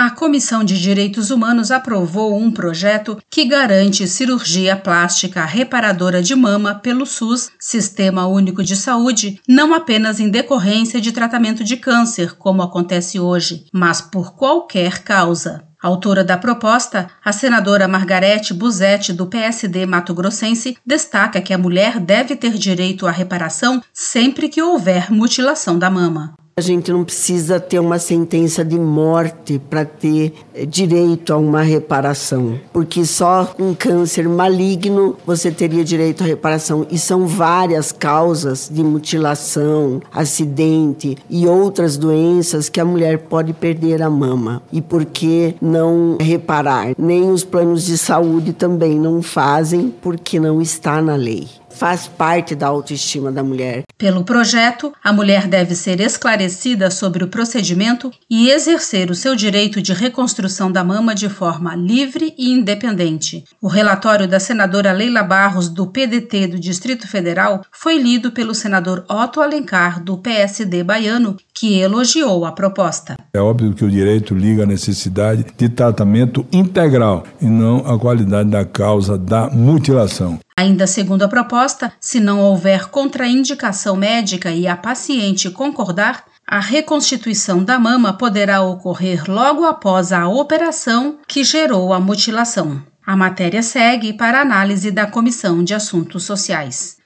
A Comissão de Direitos Humanos aprovou um projeto que garante cirurgia plástica reparadora de mama pelo SUS, Sistema Único de Saúde, não apenas em decorrência de tratamento de câncer, como acontece hoje, mas por qualquer causa. Autora da proposta, a senadora Margarete Busetti, do PSD Mato Grossense, destaca que a mulher deve ter direito à reparação sempre que houver mutilação da mama. A gente não precisa ter uma sentença de morte para ter direito a uma reparação, porque só um câncer maligno você teria direito à reparação. E são várias causas de mutilação, acidente e outras doenças que a mulher pode perder a mama. E por que não reparar? Nem os planos de saúde também não fazem, porque não está na lei faz parte da autoestima da mulher. Pelo projeto, a mulher deve ser esclarecida sobre o procedimento e exercer o seu direito de reconstrução da mama de forma livre e independente. O relatório da senadora Leila Barros, do PDT do Distrito Federal, foi lido pelo senador Otto Alencar, do PSD baiano, que elogiou a proposta. É óbvio que o direito liga a necessidade de tratamento integral e não a qualidade da causa da mutilação. Ainda segundo a proposta, se não houver contraindicação médica e a paciente concordar, a reconstituição da mama poderá ocorrer logo após a operação que gerou a mutilação. A matéria segue para análise da Comissão de Assuntos Sociais.